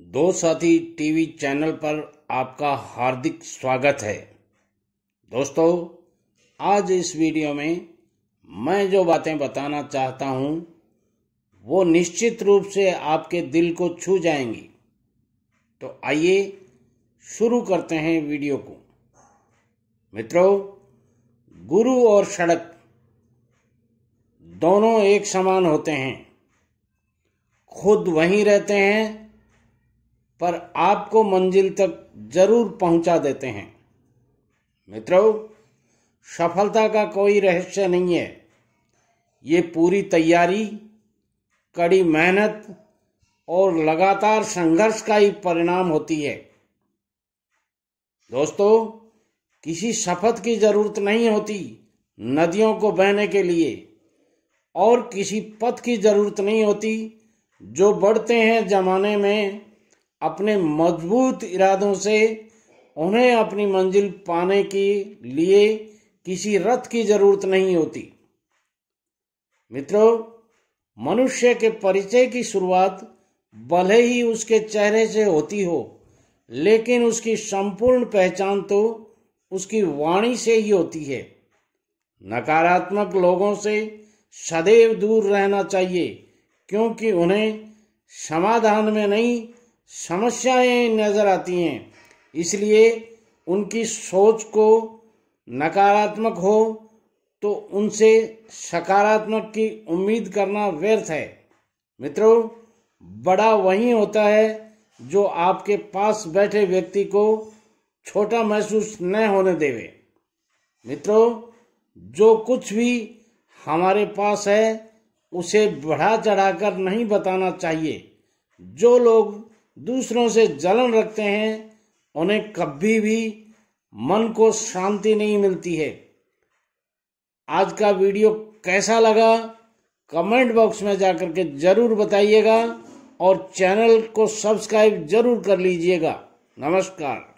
दो साथी TV channel पर आपका हार्दिक स्वागत है दोस्तों आज इस वीडियो में मैं जो बातें बताना चाहता हूं वो निश्चित रूप से आपके दिल को छू जाएंगी तो आइए शुरू करते हैं वीडियो को मित्रों गुरु और सड़क दोनों एक समान होते हैं खुद वहीं रहते हैं पर आपको मंजिल तक जरूर पहुंचा देते हैं मित्रों सफलता का कोई रहस्य नहीं है ये पूरी तैयारी कड़ी मेहनत और लगातार संघर्ष का ही परिणाम होती है दोस्तों किसी शपथ की जरूरत नहीं होती नदियों को बहने के लिए और किसी पथ की जरूरत नहीं होती जो बढ़ते हैं जमाने में अपने मजबूत इरादों से उन्हें अपनी मंजिल पाने के लिए किसी रथ की जरूरत नहीं होती मित्रों मनुष्य के परिचय की शुरुआत भले ही उसके चेहरे से होती हो लेकिन उसकी संपूर्ण पहचान तो उसकी वाणी से ही होती है नकारात्मक लोगों से सदैव दूर रहना चाहिए क्योंकि उन्हें समाधान में नहीं समस्याएं नज़र आती हैं इसलिए उनकी सोच को नकारात्मक हो तो उनसे सकारात्मक की उम्मीद करना व्यर्थ है मित्रों बड़ा वही होता है जो आपके पास बैठे व्यक्ति को छोटा महसूस न होने देवे मित्रों जो कुछ भी हमारे पास है उसे बढ़ा चढ़ाकर नहीं बताना चाहिए जो लोग दूसरों से जलन रखते हैं उन्हें कभी भी मन को शांति नहीं मिलती है आज का वीडियो कैसा लगा कमेंट बॉक्स में जाकर के जरूर बताइएगा और चैनल को सब्सक्राइब जरूर कर लीजिएगा नमस्कार